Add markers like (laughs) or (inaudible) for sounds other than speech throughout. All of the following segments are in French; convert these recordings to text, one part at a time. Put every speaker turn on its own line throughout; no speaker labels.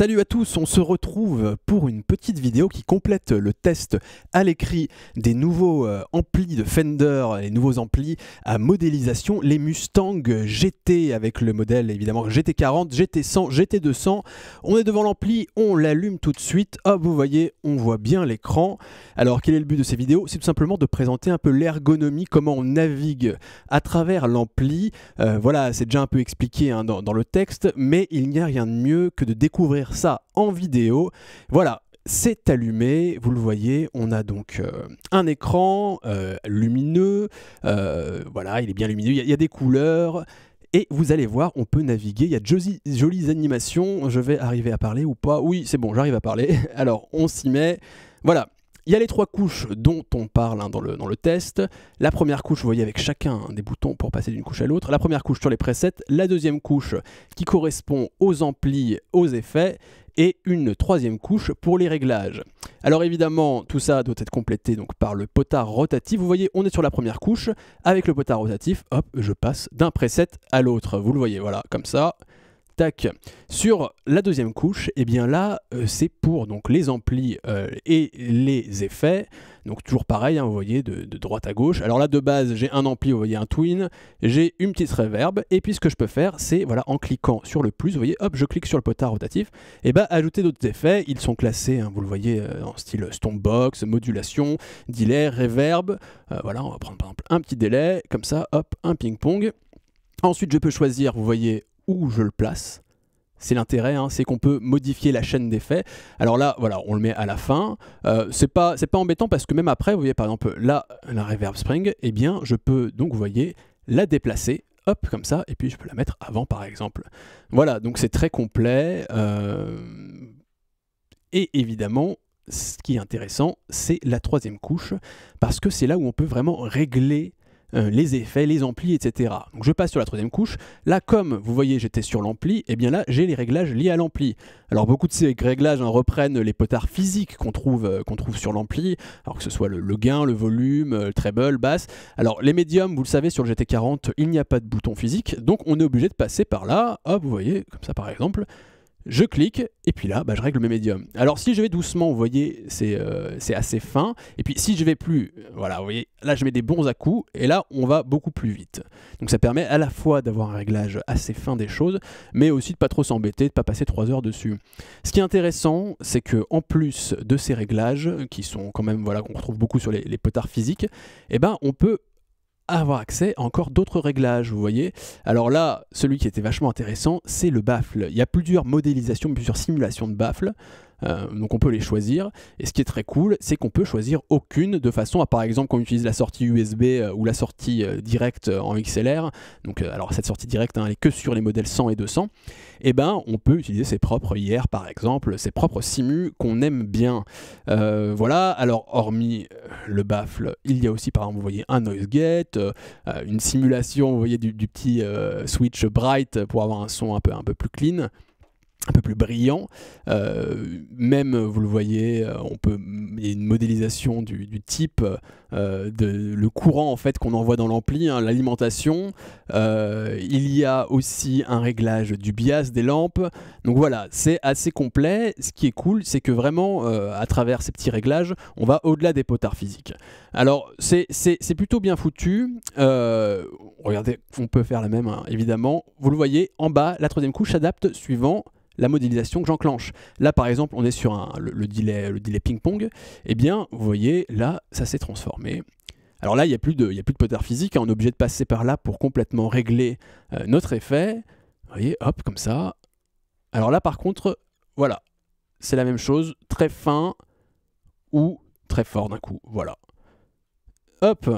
Salut à tous, on se retrouve pour une petite vidéo qui complète le test à l'écrit des nouveaux euh, amplis de Fender, les nouveaux amplis à modélisation, les Mustang GT avec le modèle évidemment GT40, GT100, GT200. On est devant l'ampli, on l'allume tout de suite, hop ah, vous voyez, on voit bien l'écran. Alors quel est le but de ces vidéos C'est tout simplement de présenter un peu l'ergonomie, comment on navigue à travers l'ampli. Euh, voilà, c'est déjà un peu expliqué hein, dans le texte, mais il n'y a rien de mieux que de découvrir ça en vidéo. Voilà, c'est allumé, vous le voyez, on a donc euh, un écran euh, lumineux, euh, voilà, il est bien lumineux, il y, des couleurs, et vous allez voir, on peut naviguer, il y a de jolies animations, je vais arriver à parler ou pas, oui c'est bon, j'arrive à parler, (laughs) alors on s'y met, voilà, il y a les trois couches dont on parle hein, dans, le, dans le test. La première couche, vous voyez avec chacun hein, des boutons pour passer d'une couche à l'autre. La première couche sur les presets, la deuxième couche qui correspond aux amplis, aux effets, et une troisième couche pour les réglages. Alors évidemment, tout ça doit être complété donc par le potard rotatif. Vous voyez, on est sur la première couche. Avec le potard rotatif, hop, je passe d'un preset à l'autre. Vous le voyez, voilà, comme ça sur la deuxième couche et eh bien là euh, c'est pour donc les amplis euh, et les effets donc toujours pareil hein, vous voyez de, droite à gauche alors là de base j'ai un ampli vous voyez un twin j'ai une petite reverb et puis ce que je peux faire c'est voilà en cliquant sur le plus vous voyez hop je clique sur le potard rotatif et ben ajouter d'autres effets ils sont classés hein, vous le voyez euh, en style stompbox modulation delay reverb voilà on va prendre par exemple un petit délai comme ça hop un ping pong Ensuite, je peux choisir, vous voyez, où je le place. C'est l'intérêt, hein, c'est qu'on peut modifier la chaîne des faits. Alors là, voilà, on le met à la fin. Euh, c'est pas, c'est pas embêtant parce que même après, vous voyez par exemple là, la reverb spring, et eh bien, je peux donc, vous voyez, la déplacer hop, comme ça, et puis je peux la mettre avant par exemple. Voilà, donc c'est très complet. Euh, et évidemment, ce qui est intéressant, c'est la troisième couche, parce que c'est là où on peut vraiment régler euh, les effets, les amplis, etc. je passe sur la troisième couche. Là, comme vous voyez, j'étais sur l'ampli, et eh bien là, j'ai les réglages liés à l'ampli. Alors beaucoup de ces réglages hein, reprennent les potards physiques qu'on trouve, euh, trouve sur l'ampli, alors que ce soit le, gain, le volume, euh, le treble, basse. Alors les médiums, vous le savez, sur le GT40, il n'y a pas de bouton physique, donc on est obligé de passer par là. Hop, vous voyez, comme ça par exemple. Je clique et puis là, bah, je règle mes médiums. Alors si je vais doucement, vous voyez, c'est euh, assez fin. Et puis si je vais plus, euh, voilà, vous voyez, là je mets des bons à coups et là on va beaucoup plus vite. Donc ça permet à la fois d'avoir un réglage assez fin des choses, mais aussi de pas trop s'embêter, de pas passer 3 heures dessus. Ce qui est intéressant, c'est que en plus de ces réglages qui sont quand même voilà qu'on retrouve beaucoup sur les, les potards physiques, eh ben on peut avoir accès à encore d'autres réglages, vous voyez. Alors là, celui qui était vachement intéressant, c'est le baffle. Il y a plusieurs modélisations, plusieurs simulations de baffles euh, donc on peut les choisir. Et ce qui est très cool, c'est qu'on peut choisir aucune de façon à, par exemple, qu'on utilise la sortie USB euh, ou la sortie euh, directe en XLR. Donc alors cette sortie directe, n'est hein, que sur les modèles 100 et 200. Et eh ben on peut utiliser ses propres IR par exemple, ses propres simus qu'on aime bien. voilà. Alors hormis le baffle, il y a aussi par exemple, vous voyez un noise gate, une simulation, vous voyez du, du petit switch bright pour avoir un son un peu un peu plus clean un peu plus brillant. Euh, même, vous le voyez, euh, on peut, il y a une modélisation du, type, euh, de, le courant en fait qu'on envoie dans l'ampli, hein, l'alimentation. il y a aussi un réglage du bias des lampes. Donc voilà, c'est assez complet. Ce qui est cool, c'est que vraiment, à travers ces petits réglages, on va au-delà des potards physiques. Alors, c'est plutôt bien foutu. regardez, on peut faire la même, hein, évidemment. Vous le voyez, en bas, la troisième couche s'adapte suivant la modélisation que j'enclenche. Là, par exemple, on est sur un, le, delay, le ping-pong. Eh bien, vous voyez, là, ça s'est transformé. Alors là, il n'y a, plus de, de potard physique. Hein. on est obligé de passer par là pour complètement régler euh, notre effet. Vous voyez, hop, comme ça. Alors là, par contre, voilà. C'est la même chose, très fin ou très fort d'un coup. Voilà. Hop.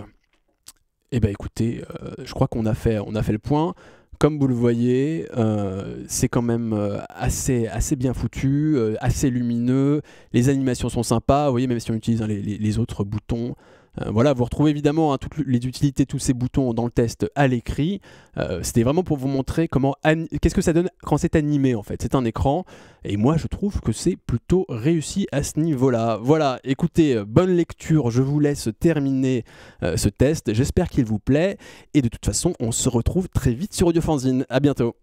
Eh bien, écoutez, euh, je crois qu'on a a fait le point comme vous le voyez, euh, c'est quand même euh, assez, assez bien foutu, euh, assez lumineux. Les animations sont sympas. Vous voyez, même si on utilise hein, les, les, autres boutons, euh, voilà, vous retrouvez évidemment hein, toutes les utilités, tous ces boutons dans le test à l'écrit. Euh, c'était vraiment pour vous montrer comment qu'est-ce que ça donne quand c'est animé en fait. C'est un écran et moi je trouve que c'est plutôt réussi à ce niveau-là. Voilà, écoutez, euh, bonne lecture. Je vous laisse terminer ce test. J'espère qu'il vous plaît et de toute façon on se retrouve très vite sur Audiofanzine. À bientôt.